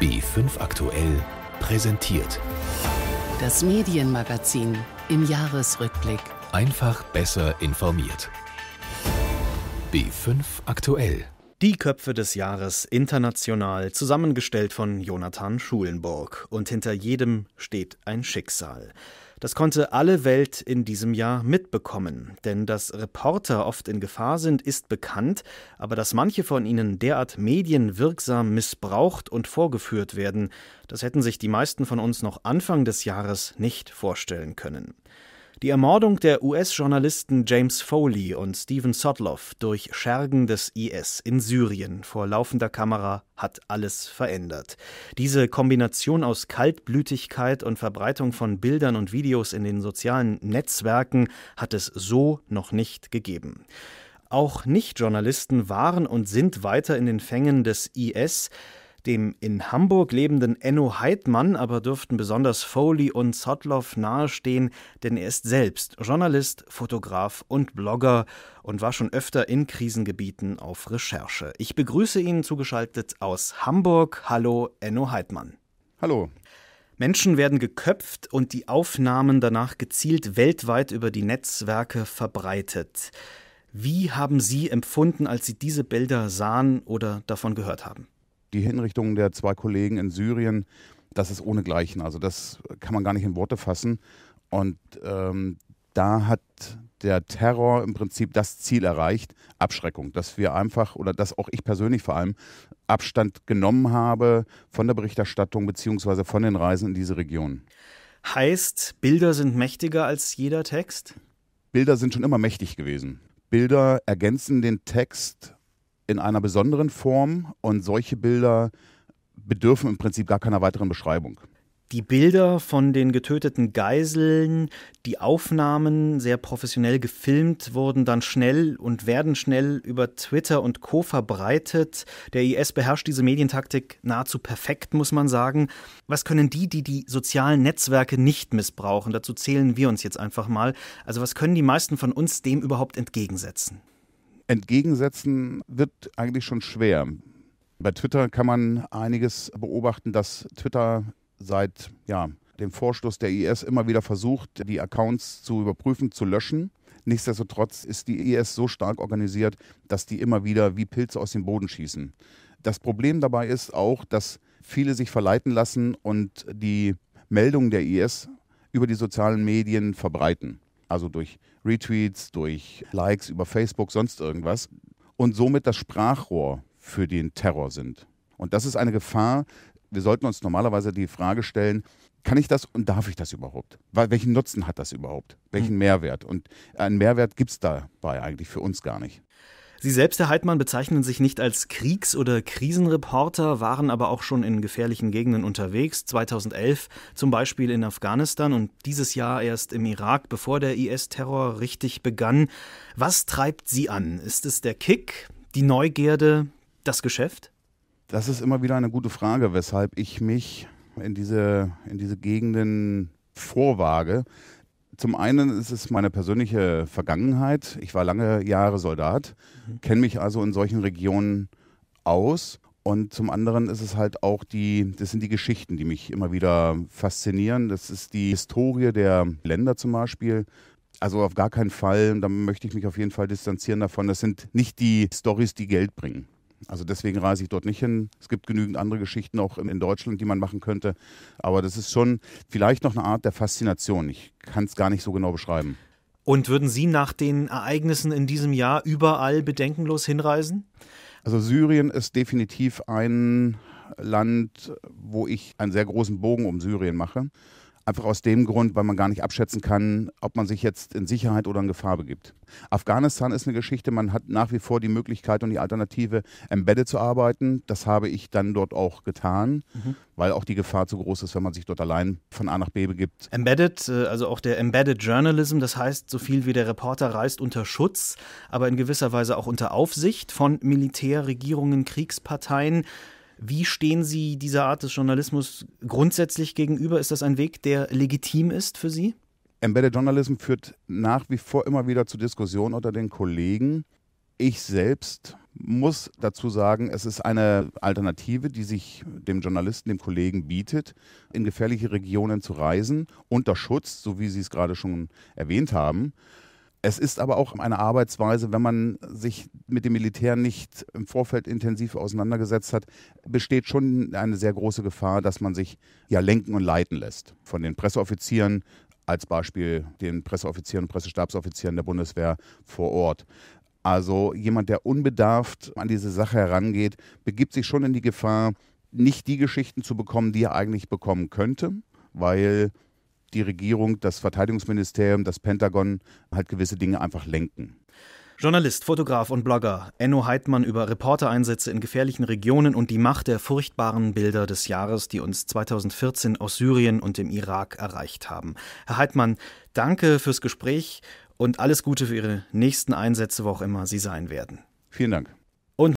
B5 aktuell präsentiert. Das Medienmagazin im Jahresrückblick. Einfach besser informiert. B5 aktuell. Die Köpfe des Jahres international, zusammengestellt von Jonathan Schulenburg. Und hinter jedem steht ein Schicksal. Das konnte alle Welt in diesem Jahr mitbekommen. Denn dass Reporter oft in Gefahr sind, ist bekannt, aber dass manche von ihnen derart medienwirksam missbraucht und vorgeführt werden, das hätten sich die meisten von uns noch Anfang des Jahres nicht vorstellen können. Die Ermordung der US-Journalisten James Foley und Stephen Sotloff durch Schergen des IS in Syrien vor laufender Kamera hat alles verändert. Diese Kombination aus Kaltblütigkeit und Verbreitung von Bildern und Videos in den sozialen Netzwerken hat es so noch nicht gegeben. Auch Nicht-Journalisten waren und sind weiter in den Fängen des IS dem in Hamburg lebenden Enno Heidmann aber dürften besonders Foley und Sotloff nahestehen, denn er ist selbst Journalist, Fotograf und Blogger und war schon öfter in Krisengebieten auf Recherche. Ich begrüße ihn zugeschaltet aus Hamburg. Hallo, Enno Heidmann. Hallo. Menschen werden geköpft und die Aufnahmen danach gezielt weltweit über die Netzwerke verbreitet. Wie haben Sie empfunden, als Sie diese Bilder sahen oder davon gehört haben? die Hinrichtungen der zwei Kollegen in Syrien, das ist ohnegleichen. Also das kann man gar nicht in Worte fassen. Und ähm, da hat der Terror im Prinzip das Ziel erreicht, Abschreckung, dass wir einfach oder dass auch ich persönlich vor allem Abstand genommen habe von der Berichterstattung bzw. von den Reisen in diese Region. Heißt, Bilder sind mächtiger als jeder Text? Bilder sind schon immer mächtig gewesen. Bilder ergänzen den Text in einer besonderen Form und solche Bilder bedürfen im Prinzip gar keiner weiteren Beschreibung. Die Bilder von den getöteten Geiseln, die Aufnahmen, sehr professionell gefilmt, wurden dann schnell und werden schnell über Twitter und Co verbreitet. Der IS beherrscht diese Medientaktik nahezu perfekt, muss man sagen. Was können die, die die sozialen Netzwerke nicht missbrauchen? Dazu zählen wir uns jetzt einfach mal. Also was können die meisten von uns dem überhaupt entgegensetzen? entgegensetzen wird eigentlich schon schwer. Bei Twitter kann man einiges beobachten, dass Twitter seit ja, dem Vorstoß der IS immer wieder versucht, die Accounts zu überprüfen, zu löschen. Nichtsdestotrotz ist die IS so stark organisiert, dass die immer wieder wie Pilze aus dem Boden schießen. Das Problem dabei ist auch, dass viele sich verleiten lassen und die Meldungen der IS über die sozialen Medien verbreiten also durch Retweets, durch Likes über Facebook, sonst irgendwas, und somit das Sprachrohr für den Terror sind. Und das ist eine Gefahr. Wir sollten uns normalerweise die Frage stellen, kann ich das und darf ich das überhaupt? Welchen Nutzen hat das überhaupt? Welchen hm. Mehrwert? Und einen Mehrwert gibt es dabei eigentlich für uns gar nicht. Sie selbst, Herr Heidmann, bezeichnen sich nicht als Kriegs- oder Krisenreporter, waren aber auch schon in gefährlichen Gegenden unterwegs, 2011 zum Beispiel in Afghanistan und dieses Jahr erst im Irak, bevor der IS-Terror richtig begann. Was treibt Sie an? Ist es der Kick, die Neugierde, das Geschäft? Das ist immer wieder eine gute Frage, weshalb ich mich in diese, in diese Gegenden vorwage. Zum einen ist es meine persönliche Vergangenheit. Ich war lange Jahre Soldat, mhm. kenne mich also in solchen Regionen aus. Und zum anderen ist es halt auch die, das sind die Geschichten, die mich immer wieder faszinieren. Das ist die Historie der Länder zum Beispiel. Also auf gar keinen Fall, da möchte ich mich auf jeden Fall distanzieren davon. Das sind nicht die Stories, die Geld bringen. Also deswegen reise ich dort nicht hin. Es gibt genügend andere Geschichten auch in Deutschland, die man machen könnte. Aber das ist schon vielleicht noch eine Art der Faszination. Ich kann es gar nicht so genau beschreiben. Und würden Sie nach den Ereignissen in diesem Jahr überall bedenkenlos hinreisen? Also Syrien ist definitiv ein Land, wo ich einen sehr großen Bogen um Syrien mache. Einfach aus dem Grund, weil man gar nicht abschätzen kann, ob man sich jetzt in Sicherheit oder in Gefahr begibt. Afghanistan ist eine Geschichte, man hat nach wie vor die Möglichkeit und die Alternative, embedded zu arbeiten. Das habe ich dann dort auch getan, mhm. weil auch die Gefahr zu groß ist, wenn man sich dort allein von A nach B begibt. Embedded, äh, also auch der Embedded Journalism, das heißt, so viel wie der Reporter reist unter Schutz, aber in gewisser Weise auch unter Aufsicht von Militär, Regierungen, Kriegsparteien. Wie stehen Sie dieser Art des Journalismus grundsätzlich gegenüber? Ist das ein Weg, der legitim ist für Sie? Embedded Journalism führt nach wie vor immer wieder zu Diskussionen unter den Kollegen. Ich selbst muss dazu sagen, es ist eine Alternative, die sich dem Journalisten, dem Kollegen bietet, in gefährliche Regionen zu reisen, unter Schutz, so wie Sie es gerade schon erwähnt haben. Es ist aber auch eine Arbeitsweise, wenn man sich mit dem Militär nicht im Vorfeld intensiv auseinandergesetzt hat, besteht schon eine sehr große Gefahr, dass man sich ja lenken und leiten lässt von den Presseoffizieren, als Beispiel den Presseoffizieren und Pressestabsoffizieren der Bundeswehr vor Ort. Also jemand, der unbedarft an diese Sache herangeht, begibt sich schon in die Gefahr, nicht die Geschichten zu bekommen, die er eigentlich bekommen könnte, weil die Regierung, das Verteidigungsministerium, das Pentagon halt gewisse Dinge einfach lenken. Journalist, Fotograf und Blogger Enno Heidmann über Reportereinsätze in gefährlichen Regionen und die Macht der furchtbaren Bilder des Jahres, die uns 2014 aus Syrien und dem Irak erreicht haben. Herr Heidmann, danke fürs Gespräch und alles Gute für Ihre nächsten Einsätze, wo auch immer sie sein werden. Vielen Dank.